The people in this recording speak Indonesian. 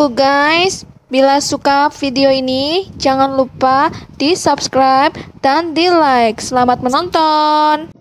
Ibu guys, bila suka video ini, jangan lupa di subscribe dan di like. Selamat menonton!